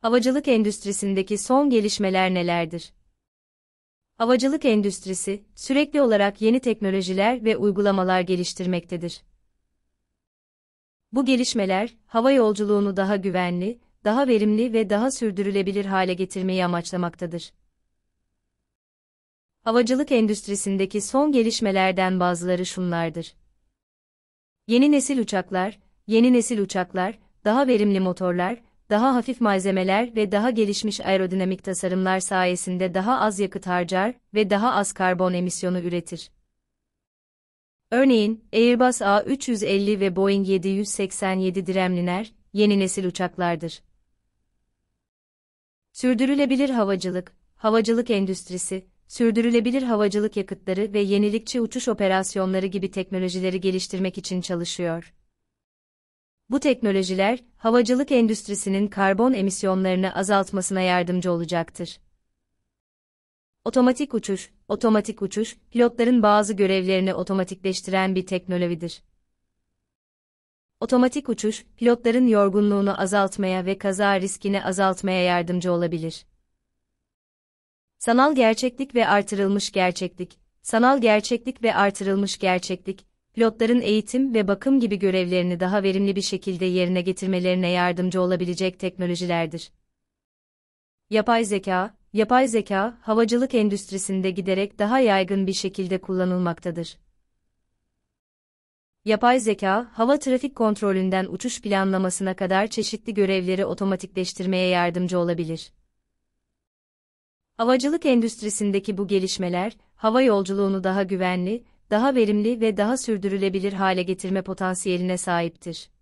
Havacılık endüstrisindeki son gelişmeler nelerdir? Havacılık endüstrisi, sürekli olarak yeni teknolojiler ve uygulamalar geliştirmektedir. Bu gelişmeler, hava yolculuğunu daha güvenli, daha verimli ve daha sürdürülebilir hale getirmeyi amaçlamaktadır. Havacılık endüstrisindeki son gelişmelerden bazıları şunlardır. Yeni nesil uçaklar, yeni nesil uçaklar, daha verimli motorlar, daha hafif malzemeler ve daha gelişmiş aerodinamik tasarımlar sayesinde daha az yakıt harcar ve daha az karbon emisyonu üretir. Örneğin, Airbus A350 ve Boeing 787 Dremliner, yeni nesil uçaklardır. Sürdürülebilir havacılık, havacılık endüstrisi, sürdürülebilir havacılık yakıtları ve yenilikçi uçuş operasyonları gibi teknolojileri geliştirmek için çalışıyor. Bu teknolojiler, havacılık endüstrisinin karbon emisyonlarını azaltmasına yardımcı olacaktır. Otomatik uçuş, otomatik uçuş, pilotların bazı görevlerini otomatikleştiren bir teknolojidir. Otomatik uçuş, pilotların yorgunluğunu azaltmaya ve kaza riskini azaltmaya yardımcı olabilir. Sanal gerçeklik ve artırılmış gerçeklik, sanal gerçeklik ve artırılmış gerçeklik, pilotların eğitim ve bakım gibi görevlerini daha verimli bir şekilde yerine getirmelerine yardımcı olabilecek teknolojilerdir. Yapay zeka, yapay zeka, havacılık endüstrisinde giderek daha yaygın bir şekilde kullanılmaktadır. Yapay zeka, hava trafik kontrolünden uçuş planlamasına kadar çeşitli görevleri otomatikleştirmeye yardımcı olabilir. Havacılık endüstrisindeki bu gelişmeler, hava yolculuğunu daha güvenli, daha verimli ve daha sürdürülebilir hale getirme potansiyeline sahiptir.